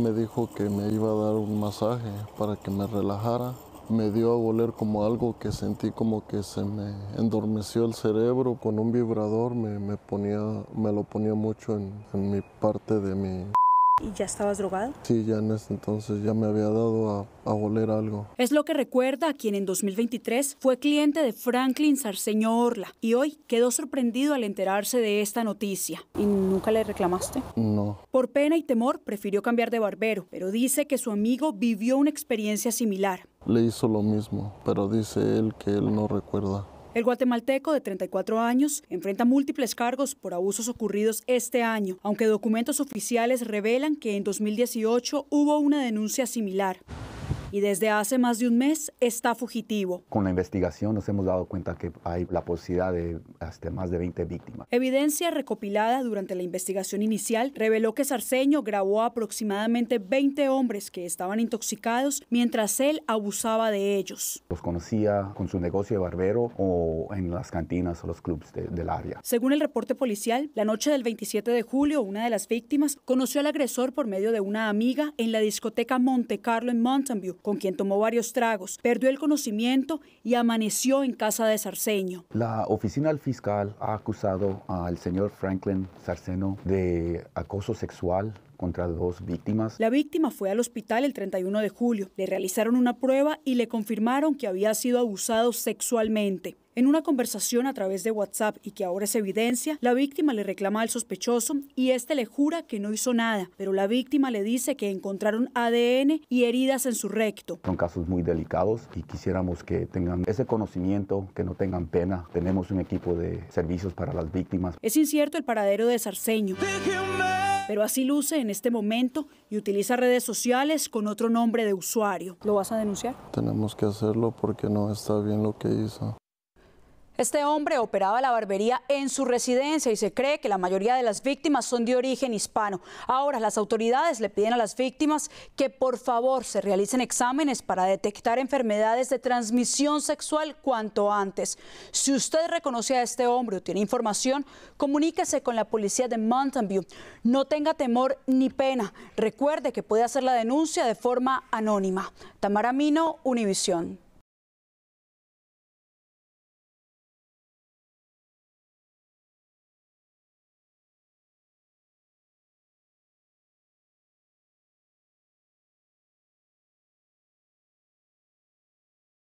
Me dijo que me iba a dar un masaje para que me relajara. Me dio a oler como algo que sentí como que se me endormeció el cerebro con un vibrador. Me, ponía, me lo ponía mucho en, en mi parte de mi ¿Y ya estabas drogado? Sí, ya en ese entonces ya me había dado a, a algo. Es lo que recuerda a quien en 2023 fue cliente de Franklin Sarceño Orla y hoy quedó sorprendido al enterarse de esta noticia. ¿Y nunca le reclamaste? No. Por pena y temor prefirió cambiar de barbero, pero dice que su amigo vivió una experiencia similar. Le hizo lo mismo, pero dice él que él no recuerda. El guatemalteco de 34 años enfrenta múltiples cargos por abusos ocurridos este año, aunque documentos oficiales revelan que en 2018 hubo una denuncia similar y desde hace más de un mes está fugitivo. Con la investigación nos hemos dado cuenta que hay la posibilidad de hasta más de 20 víctimas. Evidencia recopilada durante la investigación inicial reveló que Sarceño grabó aproximadamente 20 hombres que estaban intoxicados mientras él abusaba de ellos. Los conocía con su negocio de barbero o en las cantinas o los clubs del área. Según el reporte policial, la noche del 27 de julio, una de las víctimas conoció al agresor por medio de una amiga en la discoteca Monte Carlo en Mountain View, con quien tomó varios tragos, perdió el conocimiento y amaneció en casa de Sarceño. La oficina fiscal ha acusado al señor Franklin Sarceno de acoso sexual contra dos víctimas. La víctima fue al hospital el 31 de julio. Le realizaron una prueba y le confirmaron que había sido abusado sexualmente. En una conversación a través de WhatsApp y que ahora es evidencia, la víctima le reclama al sospechoso y este le jura que no hizo nada, pero la víctima le dice que encontraron ADN y heridas en su recto. Son casos muy delicados y quisiéramos que tengan ese conocimiento, que no tengan pena. Tenemos un equipo de servicios para las víctimas. Es incierto el paradero de Sarceño. Pero así luce en este momento y utiliza redes sociales con otro nombre de usuario. ¿Lo vas a denunciar? Tenemos que hacerlo porque no está bien lo que hizo. Este hombre operaba la barbería en su residencia y se cree que la mayoría de las víctimas son de origen hispano. Ahora las autoridades le piden a las víctimas que por favor se realicen exámenes para detectar enfermedades de transmisión sexual cuanto antes. Si usted reconoce a este hombre o tiene información, comuníquese con la policía de Mountain View. No tenga temor ni pena. Recuerde que puede hacer la denuncia de forma anónima. Tamara Mino, Univisión.